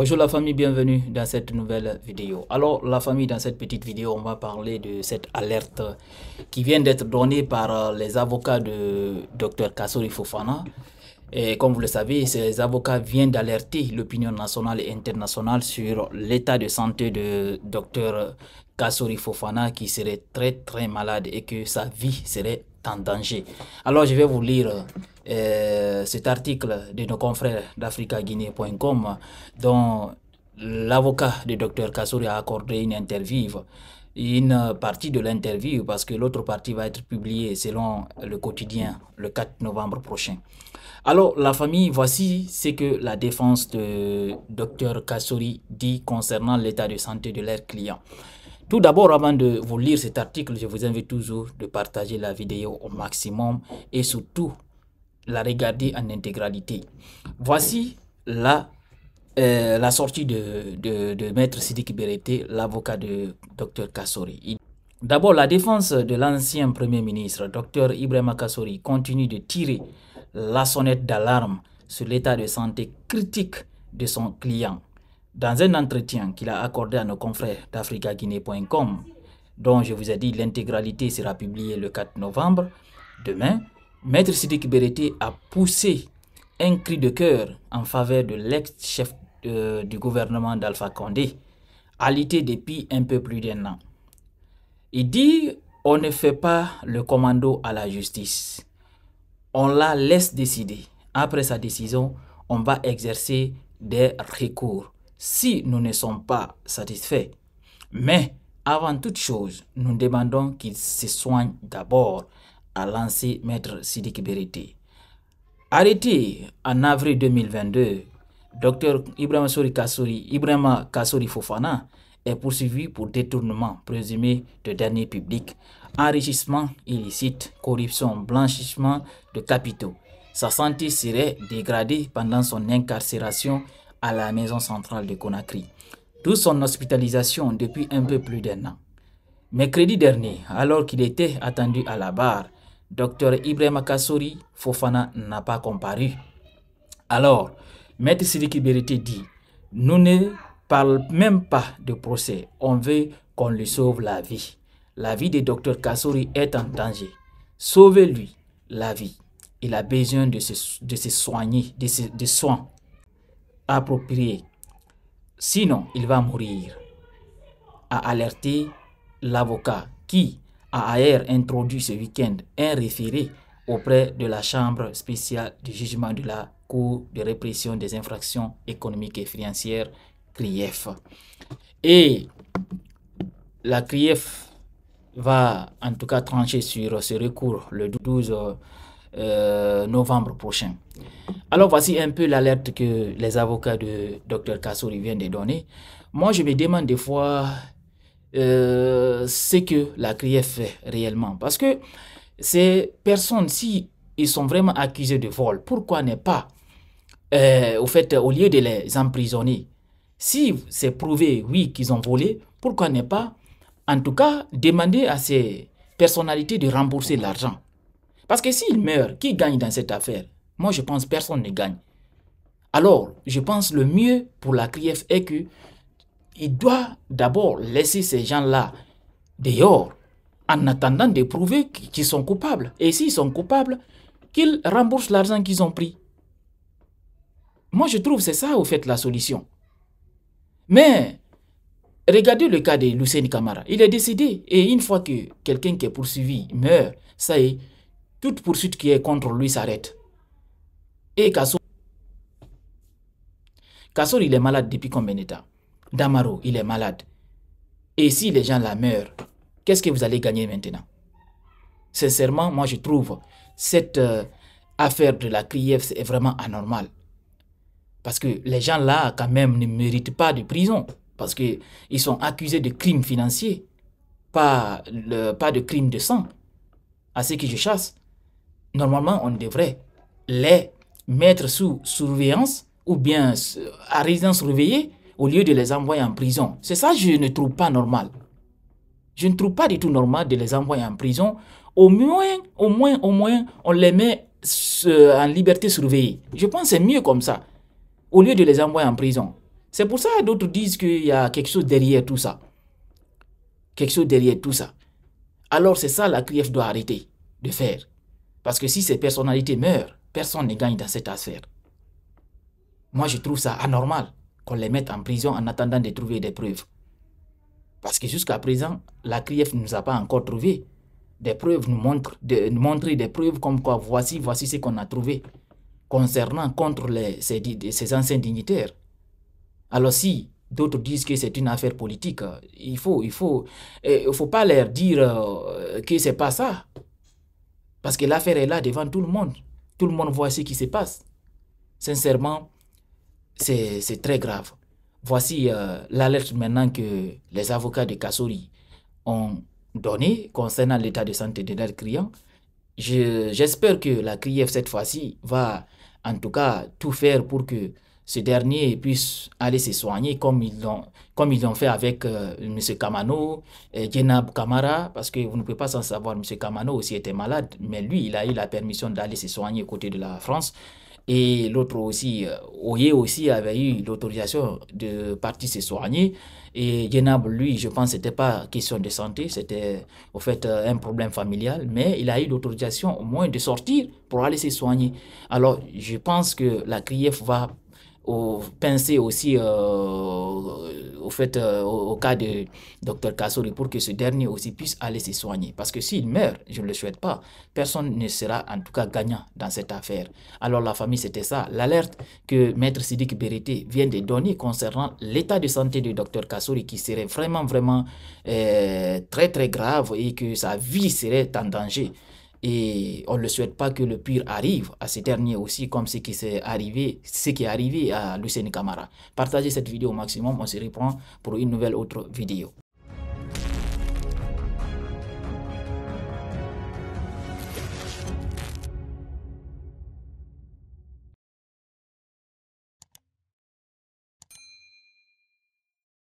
Bonjour la famille, bienvenue dans cette nouvelle vidéo. Alors la famille, dans cette petite vidéo, on va parler de cette alerte qui vient d'être donnée par les avocats de Dr Kassori Fofana. Et comme vous le savez, ces avocats viennent d'alerter l'opinion nationale et internationale sur l'état de santé de Dr Kassori Fofana qui serait très très malade et que sa vie serait en danger. Alors je vais vous lire euh, cet article de nos confrères d'AfricaGuinée.com dont l'avocat de Dr Kassouri a accordé une interview une partie de l'interview parce que l'autre partie va être publiée selon le quotidien le 4 novembre prochain. Alors la famille, voici ce que la défense de Dr Kassori dit concernant l'état de santé de leur client Tout d'abord, avant de vous lire cet article, je vous invite toujours de partager la vidéo au maximum et surtout la regarder en intégralité. Voici la, euh, la sortie de, de, de Maître Sidik Bereté, l'avocat de Dr Kassori. D'abord, la défense de l'ancien Premier ministre, Dr Ibrahim Kassori, continue de tirer la sonnette d'alarme sur l'état de santé critique de son client. Dans un entretien qu'il a accordé à nos confrères d'AfricaGuinée.com, dont je vous ai dit l'intégralité sera publiée le 4 novembre, demain, Maître Sidiki Bereté a poussé un cri de cœur en faveur de l'ex-chef euh, du gouvernement d'Alpha Condé, alité depuis un peu plus d'un an. Il dit on ne fait pas le commando à la justice. On la laisse décider. Après sa décision, on va exercer des recours si nous ne sommes pas satisfaits. Mais avant toute chose, nous demandons qu'il se soigne d'abord lancé Maître Sidik Beriti. Arrêté en avril 2022, Dr Ibrahim Sori Kassouri, Ibrahim Kassouri Fofana est poursuivi pour détournement présumé de dernier public, enrichissement illicite, corruption, blanchissement de capitaux. Sa santé serait dégradée pendant son incarcération à la maison centrale de Conakry, d'où son hospitalisation depuis un peu plus d'un an. Mercredi dernier, alors qu'il était attendu à la barre, Docteur Ibrahim Kassouri Fofana n'a pas comparu. Alors, Maître Sidiki dit, nous ne parlons même pas de procès, on veut qu'on lui sauve la vie. La vie de docteur Kassouri est en danger. Sauvez-lui la vie. Il a besoin de se, de se soigner, de, de soins appropriés. Sinon, il va mourir. A alerté l'avocat qui, AAR introduit ce week-end un référé auprès de la Chambre spéciale du jugement de la Cour de répression des infractions économiques et financières, CRIEF. Et la CRIEF va en tout cas trancher sur ce recours le 12 euh, novembre prochain. Alors voici un peu l'alerte que les avocats de Dr Kassouri viennent de donner. Moi, je me demande des fois euh, ce que la CRIEF fait réellement. Parce que ces personnes, si ils sont vraiment accusés de vol, pourquoi ne pas, euh, au fait, au lieu de les emprisonner, si c'est prouvé, oui, qu'ils ont volé, pourquoi ne pas, en tout cas, demander à ces personnalités de rembourser l'argent. Parce que s'ils meurent, qui gagne dans cette affaire Moi, je pense personne ne gagne. Alors, je pense le mieux pour la CRIEF est que il doit d'abord laisser ces gens-là dehors en attendant de prouver qu'ils sont coupables. Et s'ils sont coupables, qu'ils remboursent l'argent qu'ils ont pris. Moi, je trouve que c'est ça, au fait, la solution. Mais regardez le cas de Lucien Camara. Il est décidé, et une fois que quelqu'un qui est poursuivi meurt, ça y est, toute poursuite qui est contre lui s'arrête. Et Kassou, Kassou, il est malade depuis combien de Damaro, il est malade. Et si les gens la meurent, qu'est-ce que vous allez gagner maintenant Sincèrement, moi je trouve cette euh, affaire de la CRIEF, est vraiment anormale, Parce que les gens là, quand même, ne méritent pas de prison. Parce qu'ils sont accusés de crimes financiers, pas, le, pas de crimes de sang. À ceux que je chasse, normalement, on devrait les mettre sous surveillance ou bien euh, à résidence surveillée au lieu de les envoyer en prison. C'est ça je ne trouve pas normal. Je ne trouve pas du tout normal de les envoyer en prison. Au moins, au moins, au moins, on les met en liberté surveillée. Je pense que c'est mieux comme ça, au lieu de les envoyer en prison. C'est pour ça que d'autres disent qu'il y a quelque chose derrière tout ça. Quelque chose derrière tout ça. Alors c'est ça la CRIEF doit arrêter de faire. Parce que si ces personnalités meurent, personne ne gagne dans cette affaire. Moi, je trouve ça anormal qu'on les mette en prison en attendant de trouver des preuves. Parce que jusqu'à présent, la CRIEF ne nous a pas encore trouvé. Des preuves nous montre de, montrer des preuves comme quoi voici, voici ce qu'on a trouvé concernant contre les, ces, ces anciens dignitaires. Alors si D'autres disent que c'est une affaire politique. Euh, il faut, il faut, euh, il faut pas leur dire euh, que c'est pas ça, parce que l'affaire est là devant tout le monde. Tout le monde voit ce qui se passe. Sincèrement, c'est très grave. Voici euh, l'alerte maintenant que les avocats de Kassori ont donnée concernant l'état de santé de leur client. J'espère que la CRIEF cette fois-ci va en tout cas tout faire pour que ce dernier puisse aller se soigner comme ils l'ont, comme ils fait avec euh, M. Kamano, et Kamara, parce que vous ne pouvez pas sans savoir, M. Kamano aussi était malade, mais lui, il a eu la permission d'aller se soigner aux côtés de la France. Et l'autre aussi, euh, Oye aussi avait eu l'autorisation de partir se soigner. Et Genab, lui, je pense, c'était pas question de santé, c'était au fait euh, un problème familial, mais il a eu l'autorisation au moins de sortir pour aller se soigner. Alors, je pense que la CRIEF va penser aussi euh, euh, au au, cas de Dr Kassori, pour que ce dernier aussi puisse aller se soigner. Parce que s'il meurt, je ne le souhaite pas, personne ne sera en tout cas gagnant dans cette affaire. Alors la famille, c'était ça. L'alerte que Maître Sidik Bérité vient de donner concernant l'état de santé de Dr Kassori, qui serait vraiment, vraiment euh, très, très grave et que sa vie serait en danger. Et on ne souhaite pas que le pire arrive à ces derniers aussi, comme ce qui s'est arrivé, ce qui est arrivé à Lucien Camara. Partagez cette vidéo au maximum, on se reprend pour une nouvelle autre vidéo.